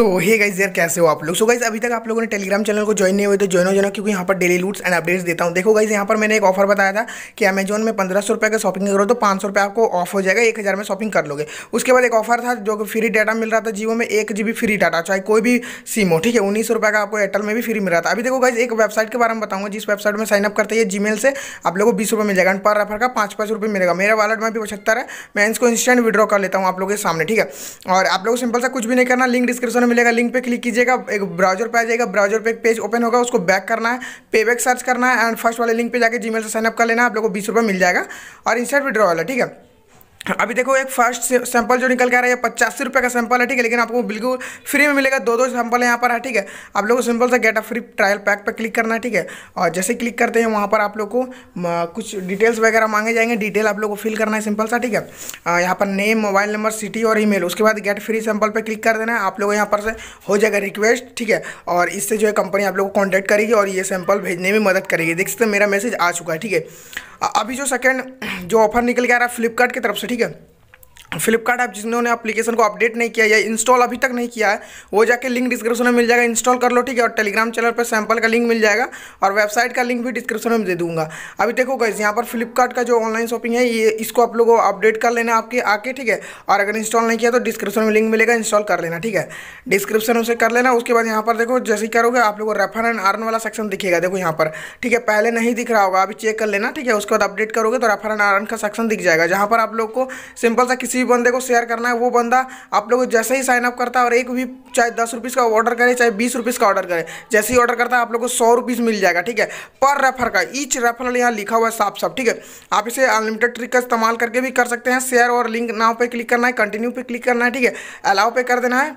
सो hey guys यार कैसे हो आप लोग सो गाइज अभी तक आप लोगों ने टेलीग्राम चैनल को ज्वाइन नहीं हुए तो ज्वाइन हो जाना क्योंकि यहाँ पर डेली लूट्स एंड अपडेट्स देता हूँ देखो गाइज यहाँ पर मैंने एक ऑफर बताया था कि अमेजोन में पंद्रह सौ रुपये का शॉपिंग करो तो पाँच सौ रुपये आपको ऑफ हो जाएगा एक हज़ार में शॉपिंग कर लोगे उसके बाद एक ऑफर था जो फ्री डाटा मिल रहा था जियो में एक जी फ्री डाटा चाहे कोई भी सिम हो ठीक है उन्नीस सौ रुपये का आपको एयरटेल में भी फ्री मिल रहा था अभी देखो गाइज एक वेबसाइट के बारे में बताऊँगा जिस वेबसाइट में साइनअप करते हैं जी से आप लोग को बीस रुपये मिल जाएगा पर रेफर का पाँच पाँच रुपये मिलेगा मेरा वालेट में भी पचहत्तर है मैं इसको इंस्टेंट विड्रॉ कर लेता हूँ आप लोगों के सामने ठीक है और आप लोग सिंपल सा कुछ भी नहीं करना लिंक डिस्क्रिप्शन में मिलेगा लिंक पे क्लिक कीजिएगा एक ब्राउजर पे आ जाएगा ब्राउजर पे एक पेज ओपन होगा उसको बैक करना है पे बैक सर्च करना है एंड फर्स्ट वाले लिंक पे जाके जीमेल से साइनअप कर लेना आप लोगों को बीस रुपये मिल जाएगा और इंस्टेंट विड्रॉ वाला ठीक है अभी देखो एक फर्स्ट सैंपल जो निकल के आ रहा है पचासी रुपये का सैंपल है ठीक है लेकिन आपको बिल्कुल फ्री में मिलेगा दो दो सैंपल यहाँ पर है हाँ, ठीक है आप लोगों को सिंपल से get a free trial pack पर क्लिक करना है ठीक है और जैसे क्लिक करते हैं वहाँ पर आप लोग को कुछ डिटेल्स वगैरह मांगे जाएंगे डिटेल आप लोग को फिल करना है सिंपल सा ठीक है यहाँ पर नेम मोबाइल नंबर सिटी और ई उसके बाद गेट फ्री सैंपल पर क्लिक कर देना है आप लोग यहाँ पर से हो जाएगा रिक्वेस्ट ठीक है और इससे जो है कंपनी आप लोग को कॉन्टैक्ट करेगी और ये सैंपल भेजने में मदद करेगी देख सकते मेरा मैसेज आ चुका है ठीक है अभी जो सेकंड जो ऑफर निकल के आ रहा है फ्लिपकार्ट की तरफ से ठीक है फ्लिपकार्ट ऐप जिन्होंने एप्लीकेशन को अपडेट नहीं किया या इंस्टॉल अभी तक नहीं किया है वो जाके लिंक डिस्क्रिप्शन में मिल जाएगा इंस्टॉल कर लो ठीक है और टेलीग्राम चैनल पर सैंपल का लिंक मिल जाएगा और वेबसाइट का लिंक भी डिस्क्रिप्शन में दे दूंगा अभी देखो गई यहाँ पर फ्लिपकार्ट का जो ऑनलाइन शॉपिंग है ये इसको आप लोगों को अपडेट कर लेना आपके आके ठीक है और अगर इंस्टॉल नहीं किया तो डिस्क्रिप्शन में लिंक मिलेगा इंस्टॉल कर लेना ठीक है डिस्क्रिप्शन से कर लेना उसके बाद यहाँ पर देखो जैसे करोगे आप लोगों को रेफर एंड अर्न वाला सेक्शन दिखेगा देखो यहाँ पर ठीक है पहले नहीं दिख रहा होगा अभी चेक कर लेना ठीक है उसके बाद अपडेट करोगे तो रेफर एंड अर्न का सेक्शन दिख जाएगा जहाँ पर आप लोग को सिंपल सा किसी किसी बंदे को शेयर करना है वो बंदा आप लोग जैसे ही साइनअप करता है और एक भी चाहे दस रुपीज़ का ऑर्डर करे चाहे बीस रुपीज़ का ऑर्डर करे जैसे ही ऑर्डर करता है आप लोग को सौ रुपीज़ मिल जाएगा ठीक है पर रेफर का ईच रेफरल यहाँ लिखा हुआ है साफ साफ ठीक है आप इसे अनलिमिटेड ट्रिक का इस्तेमाल करके भी कर सकते हैं शेयर और लिंक नाव पर क्लिक करना है कंटिन्यू पर क्लिक करना है ठीक है अलाउ पे कर देना है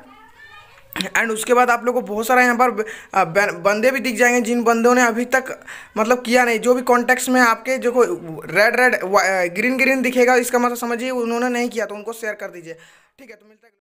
एंड उसके बाद आप लोग को बहुत सारा यहाँ पर बंदे भी दिख जाएंगे जिन बंदों ने अभी तक मतलब किया नहीं जो भी कॉन्टेक्ट में आपके जो रेड रेड ग्रीन ग्रीन दिखेगा इसका मतलब समझिए उन्होंने नहीं किया तो उनको शेयर कर दीजिए ठीक है तो मिलता है